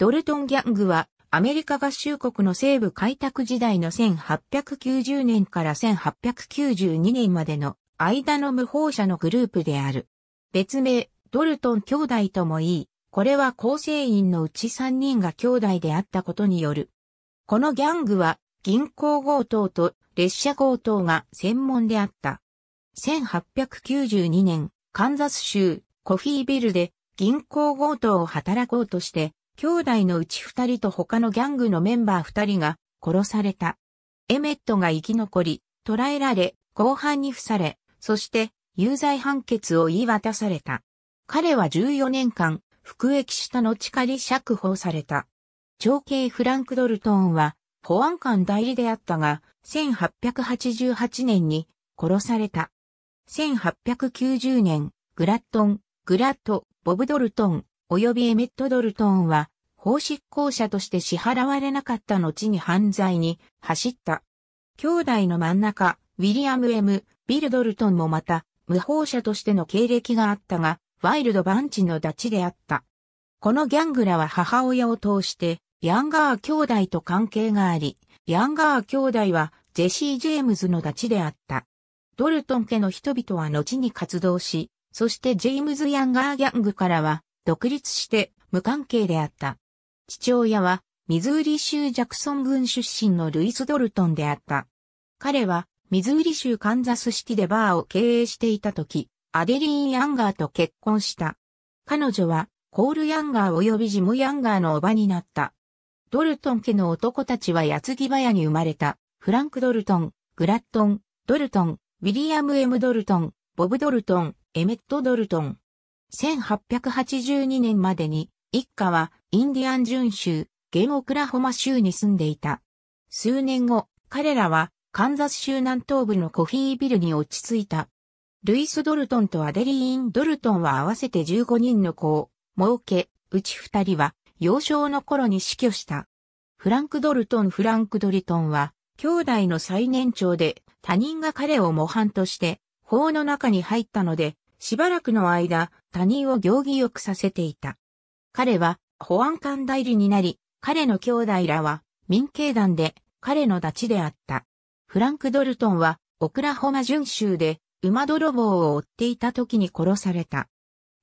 ドルトンギャングはアメリカ合衆国の西部開拓時代の1890年から1892年までの間の無法者のグループである。別名、ドルトン兄弟ともいい、これは構成員のうち3人が兄弟であったことによる。このギャングは銀行強盗と列車強盗が専門であった。1892年、カンザス州コフィービルで銀行強盗を働こうとして兄弟のうち二人と他のギャングのメンバー二人が殺された。エメットが生き残り、捕らえられ、後半に付され、そして有罪判決を言い渡された。彼は14年間、服役した後仮釈放された。長兄フランク・ドルトンは、保安官代理であったが、1888年に殺された。1890年、グラットン、グラット、ボブ・ドルトン、及びエメット・ドルトンは、法執行者として支払われなかった後に犯罪に走った。兄弟の真ん中、ウィリアム・ M・ ビル・ドルトンもまた、無法者としての経歴があったが、ワイルド・バンチのダチであった。このギャングらは母親を通して、ヤンガー兄弟と関係があり、ヤンガー兄弟はジェシー・ジェームズのダチであった。ドルトン家の人々は後に活動し、そしてジェームズ・ヤンガーギャングからは独立して無関係であった。父親はミズーリ州ジャクソン郡出身のルイス・ドルトンであった。彼はミズーリ州カンザスシティでバーを経営していた時、アデリーン・ヤンガーと結婚した。彼女はコール・ヤンガー及びジム・ヤンガーのおばになった。ドルトン家の男たちは矢継ぎ早に生まれた、フランク・ドルトン、グラットン、ドルトン、ウィリアム・エム・ドルトン、ボブ・ドルトン、エメット・ドルトン、1882年までに一家はインディアンン州、現オクラホマ州に住んでいた。数年後、彼らはカンザス州南東部のコフィービルに落ち着いた。ルイス・ドルトンとアデリーン・ドルトンは合わせて15人の子を設け、うち2人は幼少の頃に死去した。フランク・ドルトン・フランク・ドリトンは兄弟の最年長で他人が彼を模範として法の中に入ったので、しばらくの間、他人を行儀よくさせていた。彼は保安官代理になり、彼の兄弟らは民警団で彼の立ちであった。フランク・ドルトンはオクラホマ準州で馬泥棒を追っていた時に殺された。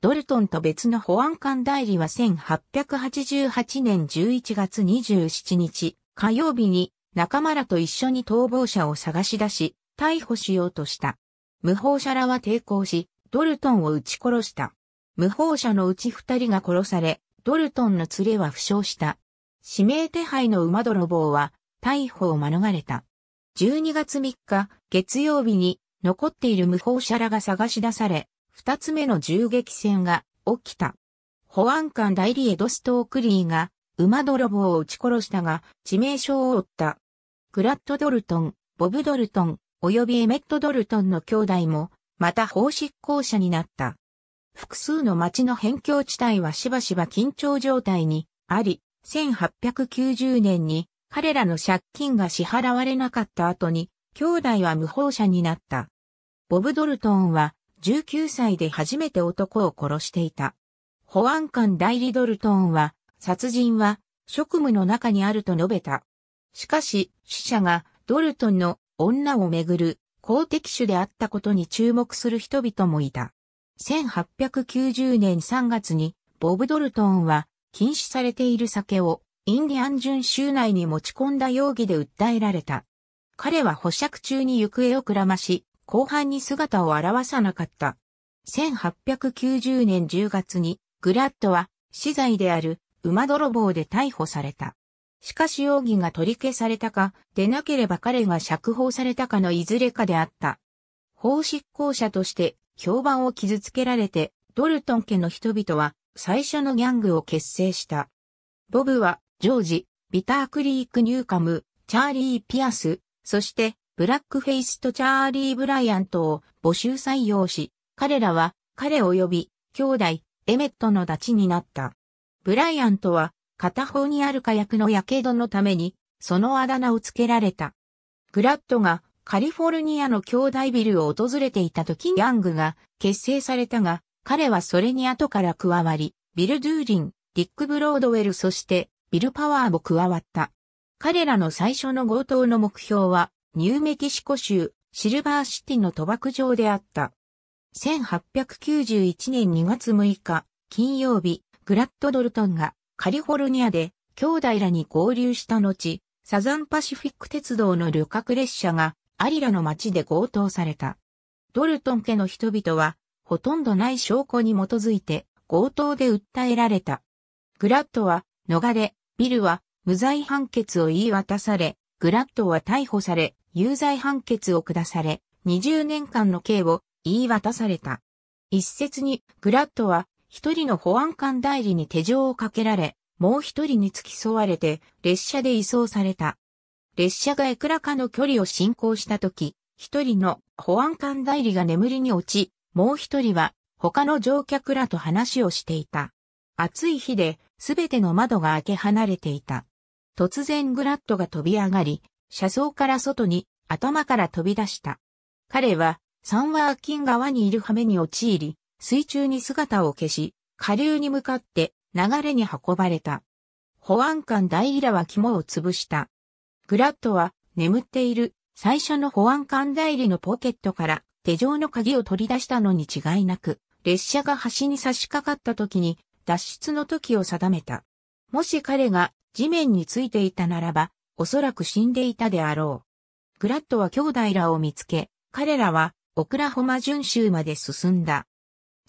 ドルトンと別の保安官代理は1888年11月27日火曜日に仲間らと一緒に逃亡者を探し出し逮捕しようとした。無法者らは抵抗し、ドルトンを撃ち殺した。無法者のうち二人が殺され、ドルトンの連れは負傷した。指名手配の馬泥棒は逮捕を免れた。12月3日、月曜日に残っている無法者らが探し出され、二つ目の銃撃戦が起きた。保安官代理エドストークリーが馬泥棒を撃ち殺したが致命傷を負った。グラッド・ドルトン、ボブ・ドルトン、及びエメット・ドルトンの兄弟もまた法執行者になった。複数の町の辺境地帯はしばしば緊張状態にあり、1890年に彼らの借金が支払われなかった後に、兄弟は無法者になった。ボブ・ドルトンは19歳で初めて男を殺していた。保安官代理ドルトンは、殺人は職務の中にあると述べた。しかし、死者がドルトンの女をめぐる公的種であったことに注目する人々もいた。1890年3月にボブ・ドルトンは禁止されている酒をインディアン巡州内に持ち込んだ容疑で訴えられた。彼は保釈中に行方をくらまし、後半に姿を現さなかった。1890年10月にグラッドは死罪である馬泥棒で逮捕された。しかし容疑が取り消されたか、でなければ彼が釈放されたかのいずれかであった。法執行者として評判を傷つけられて、ドルトン家の人々は最初のギャングを結成した。ボブは、ジョージ、ビター・クリーク・ニューカム、チャーリー・ピアス、そして、ブラックフェイスとチャーリー・ブライアントを募集採用し、彼らは彼及び兄弟、エメットの立ちになった。ブライアントは片方にある火薬の火傷のために、そのあだ名を付けられた。グラットがカリフォルニアの兄弟ビルを訪れていた時ヤングが結成されたが、彼はそれに後から加わり、ビル・ドゥーリン、ディック・ブロードウェルそしてビル・パワーも加わった。彼らの最初の強盗の目標は、ニューメキシコ州シルバーシティの賭博場であった。1891年2月6日、金曜日、グラッド・ドルトンがカリフォルニアで兄弟らに合流した後、サザンパシフィック鉄道の旅客列車がアリラの街で強盗された。ドルトン家の人々はほとんどない証拠に基づいて強盗で訴えられた。グラッドは逃れ、ビルは無罪判決を言い渡され、グラッドは逮捕され、有罪判決を下され、20年間の刑を言い渡された。一説に、グラッドは一人の保安官代理に手錠をかけられ、もう一人に付き添われて列車で移送された。列車がいくらかの距離を進行した時、一人の保安官代理が眠りに落ち、もう一人は他の乗客らと話をしていた。暑い日で、全ての窓が開け離れていた。突然グラッドが飛び上がり、車窓から外に頭から飛び出した。彼はサンワーキン側にいる羽目に陥り、水中に姿を消し、下流に向かって流れに運ばれた。保安官ダイラは肝を潰した。グラッドは眠っている最初の保安官代理のポケットから手錠の鍵を取り出したのに違いなく、列車が端に差し掛かった時に脱出の時を定めた。もし彼が地面についていたならば、おそらく死んでいたであろう。グラッドは兄弟らを見つけ、彼らはオクラホマ巡州まで進んだ。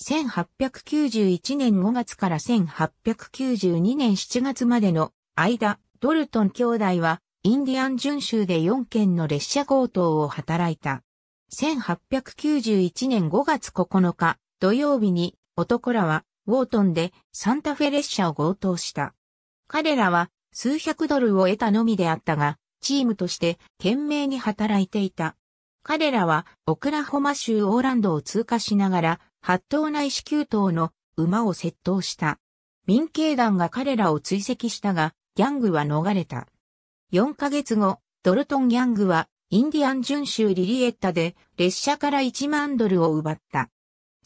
1891年5月から1892年7月までの間、ドルトン兄弟はインディアン巡州で4件の列車強盗を働いた。1891年5月9日土曜日に男らはウォートンでサンタフェ列車を強盗した。彼らは数百ドルを得たのみであったが、チームとして懸命に働いていた。彼らはオクラホマ州オーランドを通過しながら八頭内いし等頭の馬を窃盗した。民警団が彼らを追跡したが、ギャングは逃れた。4ヶ月後、ドルトンギャングは、インディアン準州リリエッタで、列車から1万ドルを奪った。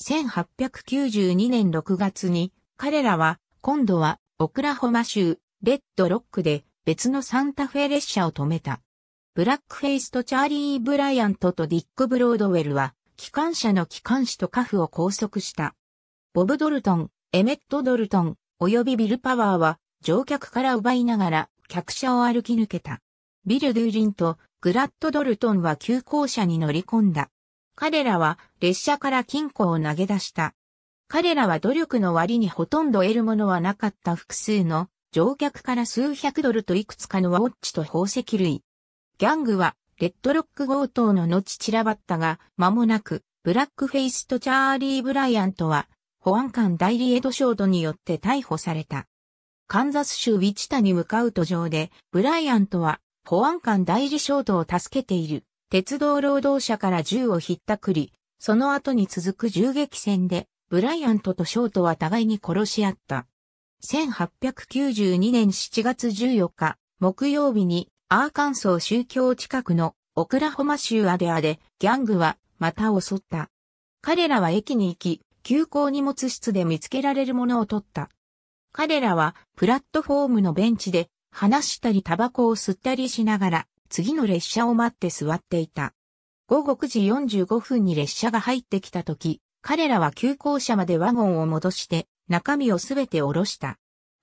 1892年6月に、彼らは、今度は、オクラホマ州、レッドロックで、別のサンタフェ列車を止めた。ブラックフェイスとチャーリー・ブライアントとディック・ブロードウェルは、機関車の機関士とカフを拘束した。ボブ・ドルトン、エメット・ドルトン、及びビル・パワーは乗客から奪いながら客車を歩き抜けた。ビル・ドゥーリンとグラッド・ドルトンは急行車に乗り込んだ。彼らは列車から金庫を投げ出した。彼らは努力の割にほとんど得るものはなかった複数の乗客から数百ドルといくつかのワウォッチと宝石類。ギャングはレッドロック強盗の後散らばったが、間もなく、ブラックフェイスとチャーリー・ブライアントは、保安官代理エド・ショードによって逮捕された。カンザス州ウィチタに向かう途上で、ブライアントは、保安官代理ショードを助けている、鉄道労働者から銃をひったくり、その後に続く銃撃戦で、ブライアントとショートは互いに殺し合った。1892年7月14日、木曜日にアーカンソー宗教近くのオクラホマ州アデアでギャングはまた襲った。彼らは駅に行き、急行荷物室で見つけられるものを取った。彼らはプラットフォームのベンチで話したりタバコを吸ったりしながら次の列車を待って座っていた。午後9時45分に列車が入ってきた時、彼らは急行車までワゴンを戻して中身をすべて下ろした。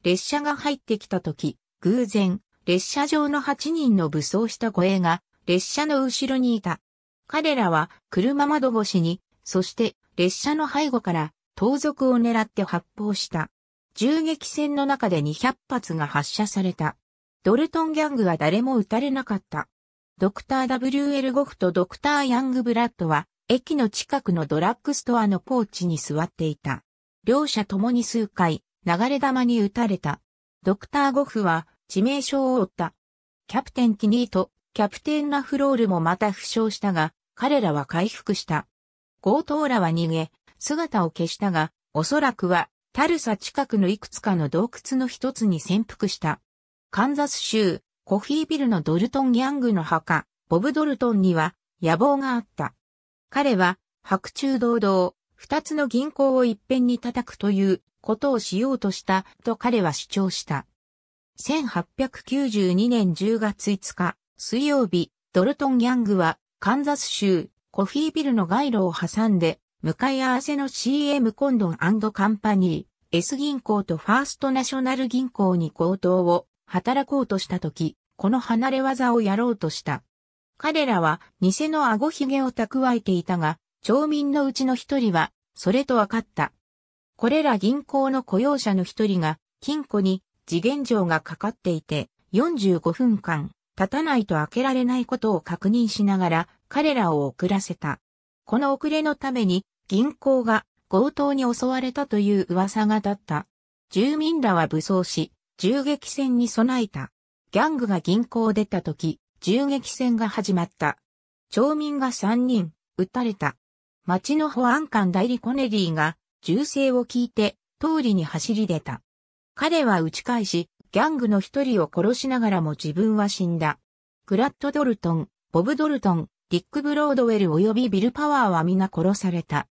列車が入ってきた時、偶然列車上の8人の武装した護衛が、列車の後ろにいた。彼らは、車窓越しに、そして、列車の背後から、盗賊を狙って発砲した。銃撃戦の中で200発が発射された。ドルトンギャングは誰も撃たれなかった。ドクター W.L. ゴフとドクター・ヤングブラッドは、駅の近くのドラッグストアのポーチに座っていた。両者共に数回、流れ弾に撃たれた。ドクター・ゴフは、致命傷を負った。キャプテンティニーとキャプテンラフロールもまた負傷したが、彼らは回復した。強盗らは逃げ、姿を消したが、おそらくは、タルサ近くのいくつかの洞窟の一つに潜伏した。カンザス州、コフィービルのドルトン・ギャングの墓、ボブ・ドルトンには野望があった。彼は、白昼堂々、二つの銀行を一遍に叩くということをしようとしたと彼は主張した。1892年10月5日、水曜日、ドルトン・ギャングは、カンザス州、コフィービルの街路を挟んで、向かい合わせの CM コンドンカンパニー、S 銀行とファーストナショナル銀行に強盗を働こうとしたとき、この離れ技をやろうとした。彼らは偽の顎ひげを蓄えていたが、町民のうちの一人は、それと分かった。これら銀行の雇用者の一人が、金庫に次元錠がかかっていて、45分間、立たないと開けられないことを確認しながら、彼らを遅らせた。この遅れのために、銀行が強盗に襲われたという噂が立った。住民らは武装し、銃撃戦に備えた。ギャングが銀行を出た時、銃撃戦が始まった。町民が3人、撃たれた。町の保安官代理コネリーが、銃声を聞いて、通りに走り出た。彼は打ち返し、ギャングの一人を殺しながらも自分は死んだ。グラッド・ドルトン、ボブ・ドルトン、ディック・ブロードウェル及びビル・パワーは皆殺された。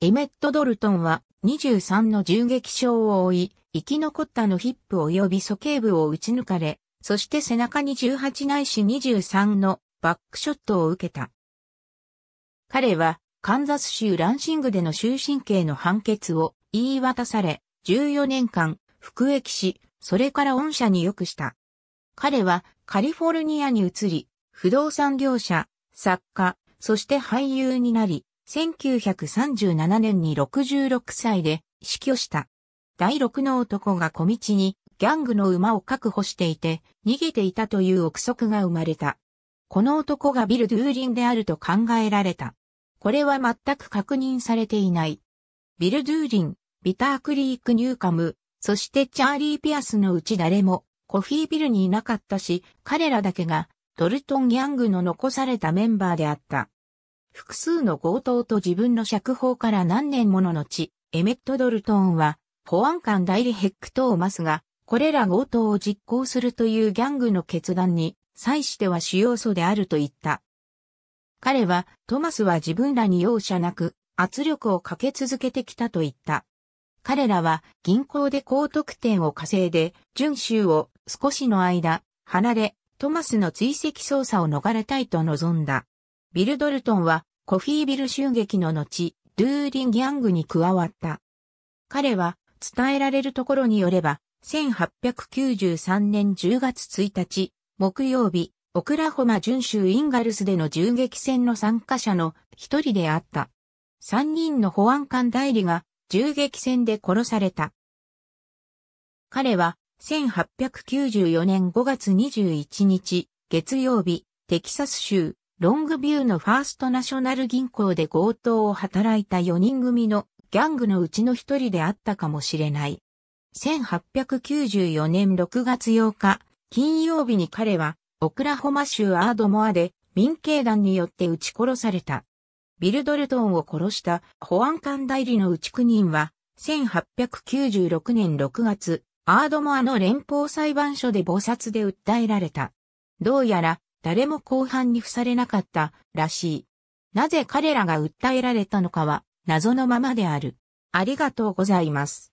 エメット・ドルトンは23の銃撃傷を負い、生き残ったのヒップ及び鼠径部を撃ち抜かれ、そして背中に18ないし23のバックショットを受けた。彼はカンザス州ランシングでの終身刑の判決を言い渡され、14年間服役し、それから御社に良くした。彼はカリフォルニアに移り、不動産業者、作家、そして俳優になり、1937年に66歳で死去した。第六の男が小道にギャングの馬を確保していて、逃げていたという憶測が生まれた。この男がビル・ドゥーリンであると考えられた。これは全く確認されていない。ビル・ドゥーリン、ビター・クリーク・ニューカム、そしてチャーリー・ピアスのうち誰もコフィービルにいなかったし、彼らだけがドルトン・ギャングの残されたメンバーであった。複数の強盗と自分の釈放から何年もの後、エメット・ドルトンは保安官代理ヘックトーマスが、これら強盗を実行するというギャングの決断に、際しては主要素であると言った。彼は、トマスは自分らに容赦なく、圧力をかけ続けてきたと言った。彼らは銀行で高得点を稼いで、準州を少しの間、離れ、トマスの追跡捜査を逃れたいと望んだ。ビルドルトンはコフィービル襲撃の後、ドゥーリンギャングに加わった。彼は伝えられるところによれば、1893年10月1日、木曜日、オクラホマ準州インガルスでの銃撃戦の参加者の一人であった。三人の保安官代理が銃撃戦で殺された。彼は、1894年5月21日、月曜日、テキサス州、ロングビューのファーストナショナル銀行で強盗を働いた4人組のギャングのうちの一人であったかもしれない。1894年6月8日、金曜日に彼は、オクラホマ州アードモアで民警団によって撃ち殺された。ビルドルトンを殺した保安官代理の内区人は、1896年6月、アードモアの連邦裁判所で菩薩で訴えられた。どうやら、誰も公判に付されなかった、らしい。なぜ彼らが訴えられたのかは、謎のままである。ありがとうございます。